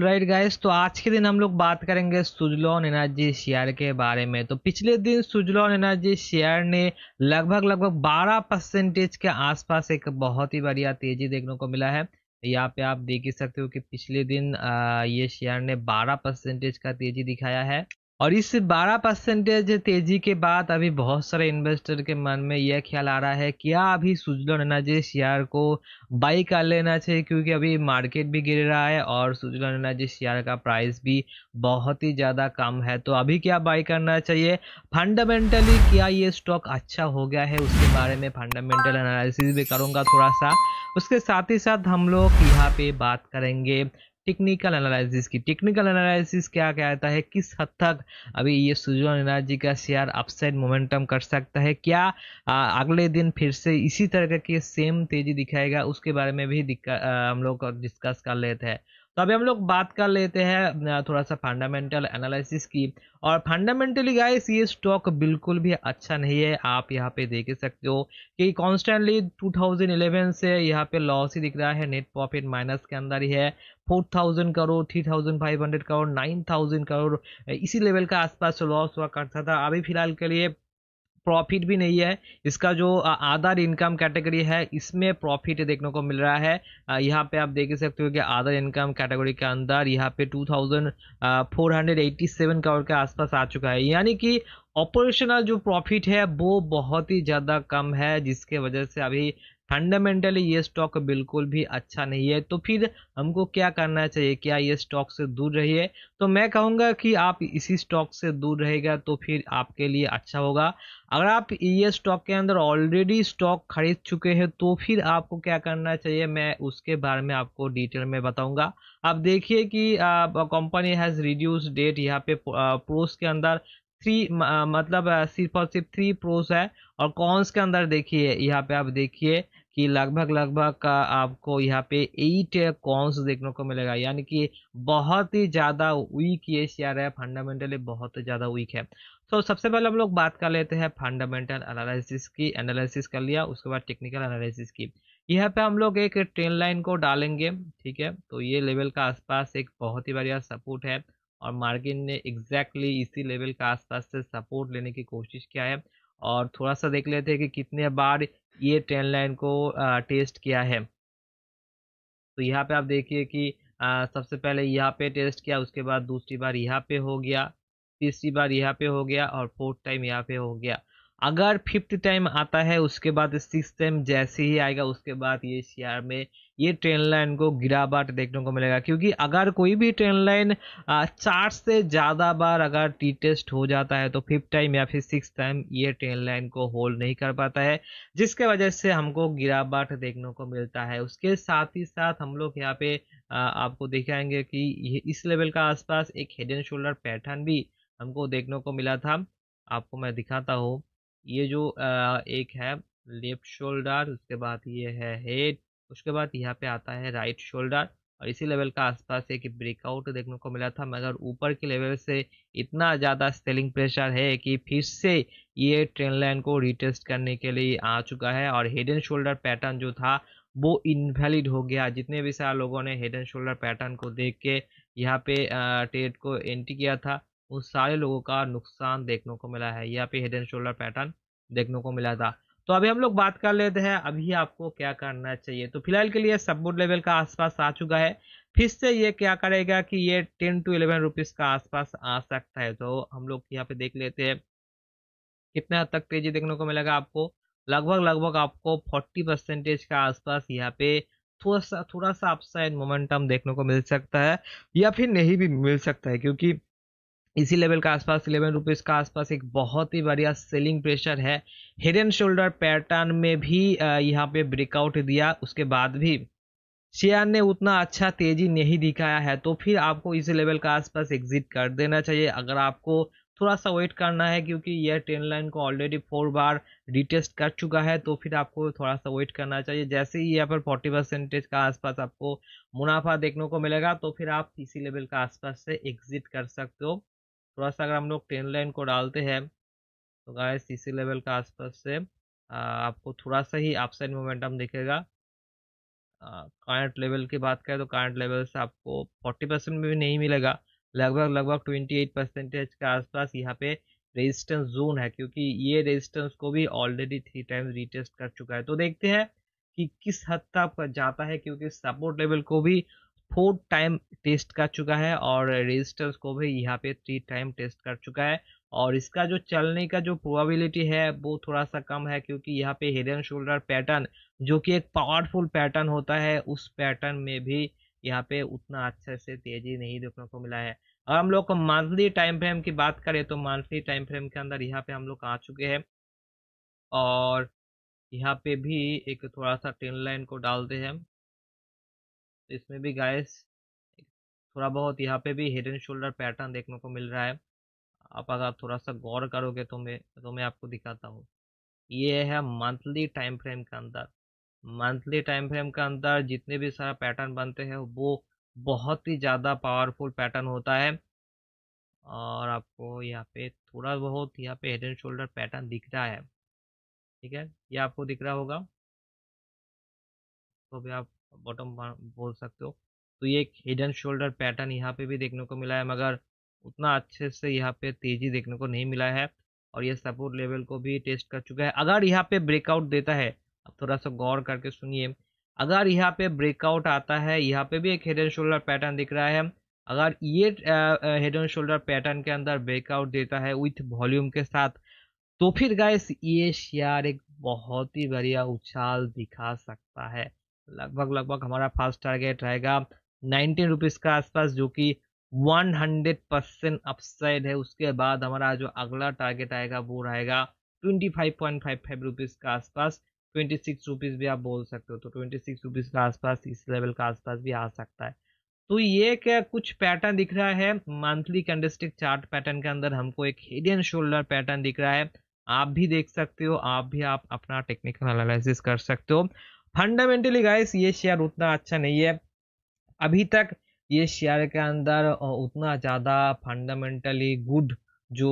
right guys तो आज के दिन हम लोग बात करेंगे सुजलॉन एनर्जी शेयर के बारे में तो पिछले दिन सुजलॉन एनर्जी शेयर ने लगभग लगभग 12 परसेंटेज के आसपास एक बहुत ही बढ़िया तेजी देखने को मिला है यहाँ पे आप देख ही सकते हो कि पिछले दिन ये शेयर ने 12 परसेंटेज का तेजी दिखाया है और इस 12 परसेंटेज तेजी के बाद अभी बहुत सारे इन्वेस्टर के मन में यह ख्याल आ रहा है क्या अभी सुजलन एनर्जी शेयर को बाई कर लेना चाहिए क्योंकि अभी मार्केट भी गिर रहा है और सुजलन एनर्जी शेयर का प्राइस भी बहुत ही ज़्यादा कम है तो अभी क्या बाई करना चाहिए फंडामेंटली क्या ये स्टॉक अच्छा हो गया है उसके बारे में फंडामेंटल एनालिसिस भी करूँगा थोड़ा सा उसके साथ ही साथ हम लोग यहाँ पे बात करेंगे टेक्निकल एनालिसिस की टेक्निकल एनालिसिस क्या कहता है किस हद तक अभी ये सुजन एनर्जी का शेयर अपसाइड मोमेंटम कर सकता है क्या आ, अगले दिन फिर से इसी तरह के सेम तेजी दिखाएगा उसके बारे में भी आ, हम लोग डिस्कस कर लेते हैं तो अभी हम लोग बात कर लेते हैं थोड़ा सा फंडामेंटल एनालिसिस की और फंडामेंटली गाइस ये स्टॉक बिल्कुल भी अच्छा नहीं है आप यहाँ पे देख सकते हो कि कॉन्स्टेंटली 2011 से यहाँ पे लॉस ही दिख रहा है नेट प्रॉफिट माइनस के अंदर ही है 4000 thousand crore three thousand five hundred crore nine thousand crore इसी लेवल का आसपास लॉस हुआ करता था अभी फिलहाल के लिए प्रॉफिट भी नहीं है इसका जो आधार इनकम कैटेगरी है इसमें प्रॉफिट देखने को मिल रहा है यहाँ पे आप देख सकते हो कि आधार इनकम कैटेगरी के अंदर यहाँ पे 2487 करोड़ के आसपास आ चुका है यानी कि ऑपरेशनल जो प्रॉफिट है वो बहुत ही ज़्यादा कम है जिसके वजह से अभी फंडामेंटली ये स्टॉक बिल्कुल भी अच्छा नहीं है तो फिर हमको क्या करना चाहिए क्या ये स्टॉक से दूर रहिए तो मैं कहूँगा कि आप इसी स्टॉक से दूर रहेगा तो फिर आपके लिए अच्छा होगा अगर आप ये स्टॉक के अंदर ऑलरेडी स्टॉक खरीद चुके हैं तो फिर आपको क्या करना चाहिए मैं उसके बारे में आपको डिटेल में बताऊंगा आप देखिए कि कंपनी हैज़ रिड्यूस डेट यहाँ पे प्रोस के अंदर थ्री मतलब सिर्फ और सिर्फ थ्री प्रोस है और कॉन्स के अंदर देखिए यहाँ पे आप देखिए कि लगभग लगभग आपको यहाँ पे एट कॉन्स देखने को मिलेगा यानी कि बहुत ही ज़्यादा वीक ये शेयर है फंडामेंटली बहुत ज़्यादा वीक है तो सबसे पहले हम लोग बात कर लेते हैं फंडामेंटल एनालिसिस की एनालिसिस कर लिया उसके बाद टेक्निकल एनालिसिस की यहाँ पे हम लोग एक ट्रेन लाइन को डालेंगे ठीक है तो ये लेवल का आसपास एक बहुत ही बढ़िया सपोर्ट है और मार्केट ने एग्जैक्टली exactly इसी लेवल का आसपास से सपोर्ट लेने की कोशिश किया है और थोड़ा सा देख लेते हैं कि कितने बार ये ट्रेन लाइन को टेस्ट किया है तो यहाँ पे आप देखिए कि सबसे पहले यहाँ पे टेस्ट किया उसके बाद दूसरी बार यहाँ पे हो गया तीसरी बार यहाँ पे हो गया और फोर्थ टाइम यहाँ पे हो गया अगर फिफ्थ टाइम आता है उसके बाद सिक्स टाइम जैसे ही आएगा उसके बाद ये शेयर में ये ट्रेन लाइन को गिरावट देखने को मिलेगा क्योंकि अगर कोई भी ट्रेन लाइन चार से ज़्यादा बार अगर टी टेस्ट हो जाता है तो फिफ्थ टाइम या फिर सिक्स टाइम ये ट्रेन लाइन को होल्ड नहीं कर पाता है जिसके वजह से हमको गिरावट देखने को मिलता है उसके साथ ही साथ हम लोग यहाँ पे आपको दिखाएंगे कि इस लेवल का आसपास एक हेड एंड शोल्डर पैटर्न भी हमको देखने को मिला था आपको मैं दिखाता हूँ ये जो एक है लेफ्ट शोल्डर उसके बाद ये है हेड उसके बाद यहाँ पे आता है राइट शोल्डर और इसी लेवल का आसपास एक ब्रेकआउट देखने को मिला था मगर ऊपर के लेवल से इतना ज़्यादा सेलिंग प्रेशर है कि फिर से ये ट्रेन लाइन को रिटेस्ट करने के लिए आ चुका है और हेड एंड शोल्डर पैटर्न जो था वो इनवैलिड हो गया जितने भी सारे लोगों ने हेड एंड शोल्डर पैटर्न को देख के यहाँ पे ट्रेड को एंट्री किया था उस सारे लोगों का नुकसान देखने को मिला है यहाँ पे हेड एंड शोल्डर पैटर्न देखने को मिला था तो अभी हम लोग बात कर लेते हैं अभी आपको क्या करना चाहिए तो फिलहाल के लिए बोर्ड लेवल का आसपास आ चुका है फिर से ये क्या करेगा कि ये टेन टू इलेवन रुपीज़ का आसपास आ सकता है तो हम लोग यहाँ पे देख लेते हैं कितना हद तक तेजी देखने को मिलेगा आपको लगभग लगभग आपको फोर्टी परसेंटेज का आसपास यहाँ पे थोड़ा सा थोड़ा सा अपसाइड मोमेंटम देखने को मिल सकता है या फिर नहीं भी मिल सकता है क्योंकि इसी लेवल का आसपास इलेवन रुपीज़ का आसपास एक बहुत ही बढ़िया सेलिंग प्रेशर है हेड एंड शोल्डर पैटर्न में भी यहाँ पे ब्रेकआउट दिया उसके बाद भी शेयर ने उतना अच्छा तेजी नहीं दिखाया है तो फिर आपको इसी लेवल का आसपास एग्जिट कर देना चाहिए अगर आपको थोड़ा सा वेट करना है क्योंकि यह ट्रेन लाइन को ऑलरेडी फोर बार रिटेस्ट कर चुका है तो फिर आपको थोड़ा सा वेट करना चाहिए जैसे ही यहाँ पर फोर्टी परसेंटेज का आसपास आपको मुनाफा देखने को मिलेगा तो फिर आप इसी लेवल का आसपास से एग्जिट कर सकते हो थोड़ा सा अगर हम लोग टेन लाइन को डालते हैं तो गाय सी लेवल का आसपास से आपको थोड़ा सा ही अपसाइड मोमेंटम दिखेगा करंट लेवल की बात करें तो करंट लेवल से आपको फोर्टी परसेंट में भी नहीं मिलेगा लगभग लगभग ट्वेंटी एट परसेंटेज के आसपास यहाँ पे रेजिस्टेंस जोन है क्योंकि ये रेजिस्टेंस को भी ऑलरेडी थ्री टाइम्स रिटेस्ट कर चुका है तो देखते हैं कि किस हद तक जाता है क्योंकि सपोर्ट लेवल को भी फोर टाइम टेस्ट कर चुका है और रजिस्टर्स को भी यहाँ पे थ्री टाइम टेस्ट कर चुका है और इसका जो चलने का जो प्रोबेबिलिटी है वो थोड़ा सा कम है क्योंकि यहाँ पे हेड एंड शोल्डर पैटर्न जो कि एक पावरफुल पैटर्न होता है उस पैटर्न में भी यहाँ पे उतना अच्छे से तेजी नहीं देखने को मिला है अगर हम लोग मंथली टाइम फ्रेम की बात करें तो मंथली टाइम फ्रेम के अंदर यहाँ पे हम लोग आ चुके हैं और यहाँ पे भी एक थोड़ा सा ट्रेन लाइन को डालते हैं तो इसमें भी गाइस थोड़ा बहुत यहाँ पे भी हेड एंड शोल्डर पैटर्न देखने को मिल रहा है आप अगर थोड़ा सा गौर करोगे तो मैं तो मैं आपको दिखाता हूँ ये है मंथली टाइम फ्रेम के अंदर मंथली टाइम फ्रेम के अंदर जितने भी सारा पैटर्न बनते हैं वो बहुत ही ज़्यादा पावरफुल पैटर्न होता है और आपको यहाँ पे थोड़ा बहुत यहाँ पे हेड एंड शोल्डर पैटर्न दिख रहा है ठीक है ये आपको दिख रहा होगा तो भी आप बॉटम बोल सकते हो तो ये एक हिडन शोल्डर पैटर्न यहाँ पे भी देखने को मिला है मगर उतना अच्छे से यहाँ पे तेजी देखने को नहीं मिला है और ये सपोर्ट लेवल को भी टेस्ट कर चुका है अगर यहाँ पे ब्रेकआउट देता है अब थोड़ा सा गौर करके सुनिए अगर यहाँ पे ब्रेकआउट आता है यहाँ पे भी एक हेड एंड शोल्डर पैटर्न दिख रहा है अगर ये हेड एंड शोल्डर पैटर्न के अंदर ब्रेकआउट देता है विथ वॉल्यूम के साथ तो फिर गाइस ये शेयर एक बहुत ही बढ़िया उछाल दिखा सकता है लगभग लगभग हमारा फर्स्ट टारगेट रहेगा नाइनटीन रुपीज़ का आसपास जो कि वन हंड्रेड परसेंट अपसाइड है उसके बाद हमारा जो अगला टारगेट आएगा वो रहेगा twenty five point five five rupees का आसपास ट्वेंटी सिक्स रुपीज़ भी आप बोल सकते हो तो ट्वेंटी सिक्स रुपीज़ का आसपास इस लेवल का आसपास भी आ सकता है तो ये क्या कुछ पैटर्न दिख रहा है मंथली कैंडलस्टिक चार्ट पैटर्न के अंदर हमको एक हेड एंड शोल्डर पैटर्न दिख रहा है आप भी देख सकते हो आप भी आप अपना टेक्निकल एनालिसिस कर सकते हो फंडामेंटली गाइस ये शेयर उतना अच्छा नहीं है अभी तक ये शेयर के अंदर उतना ज़्यादा फंडामेंटली गुड जो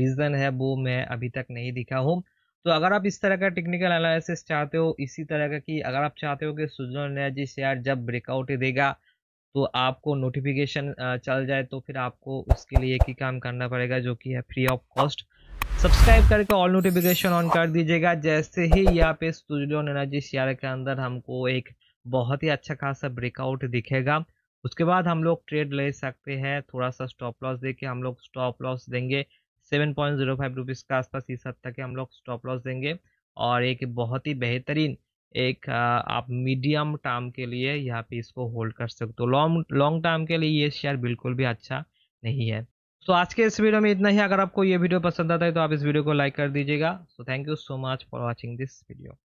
रीज़न है वो मैं अभी तक नहीं दिखा हूँ तो अगर आप इस तरह का टेक्निकल एनालिसिस चाहते हो इसी तरह का कि अगर आप चाहते हो कि सुजन जी शेयर जब ब्रेकआउट देगा तो आपको नोटिफिकेशन चल जाए तो फिर आपको उसके लिए एक ही काम करना पड़ेगा जो कि है फ्री ऑफ कॉस्ट सब्सक्राइब करके ऑल नोटिफिकेशन ऑन कर दीजिएगा जैसे ही यहाँ पे स्टूडियो एनर्जी शेयर के अंदर हमको एक बहुत ही अच्छा खासा ब्रेकआउट दिखेगा उसके बाद हम लोग ट्रेड ले सकते हैं थोड़ा सा स्टॉप लॉस देके हम लोग स्टॉप लॉस देंगे seven point zero five rupees के आसपास इस हद तक हम लोग स्टॉप लॉस देंगे और एक बहुत ही बेहतरीन एक आप मीडियम टर्म के लिए यहाँ पे इसको होल्ड कर सकते हो लॉन्ग लॉन्ग टर्म के लिए ये शेयर बिल्कुल भी अच्छा नहीं है तो आज के इस वीडियो में इतना ही अगर आपको ये वीडियो पसंद आता है तो आप इस वीडियो को लाइक कर दीजिएगा so thank you so much for watching this video